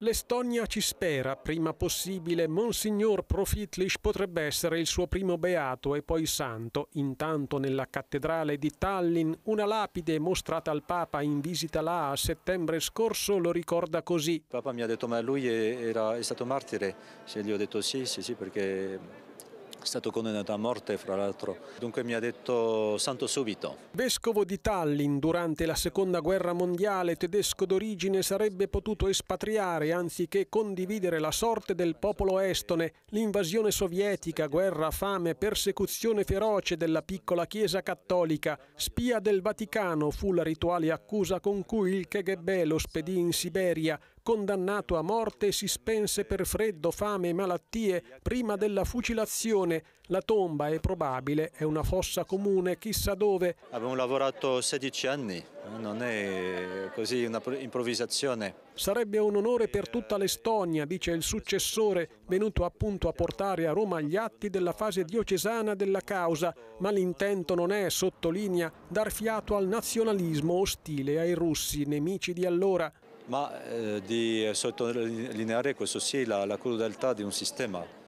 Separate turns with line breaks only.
L'Estonia ci spera, prima possibile, Monsignor Profitlish potrebbe essere il suo primo beato e poi santo. Intanto nella cattedrale di Tallinn una lapide mostrata al Papa in visita là a settembre scorso lo ricorda così. Il Papa mi ha detto
ma lui era, è stato martire, se gli ho detto sì, sì, sì perché è stato condannato a morte fra l'altro, dunque mi ha detto santo subito.
Vescovo di Tallinn durante la seconda guerra mondiale tedesco d'origine sarebbe potuto espatriare anziché condividere la sorte del popolo estone, l'invasione sovietica, guerra, fame, persecuzione feroce della piccola chiesa cattolica, spia del Vaticano fu la rituale accusa con cui il KGB lo spedì in Siberia, condannato a morte, si spense per freddo, fame e malattie prima della fucilazione. La tomba è probabile, è una fossa comune, chissà dove.
Abbiamo lavorato 16 anni, eh, non è così una improvvisazione.
Sarebbe un onore per tutta l'Estonia, dice il successore, venuto appunto a portare a Roma gli atti della fase diocesana della causa, ma l'intento non è, sottolinea, dar fiato al nazionalismo ostile ai russi, nemici di allora
ma eh, di sottolineare questo sì la, la crudeltà di un sistema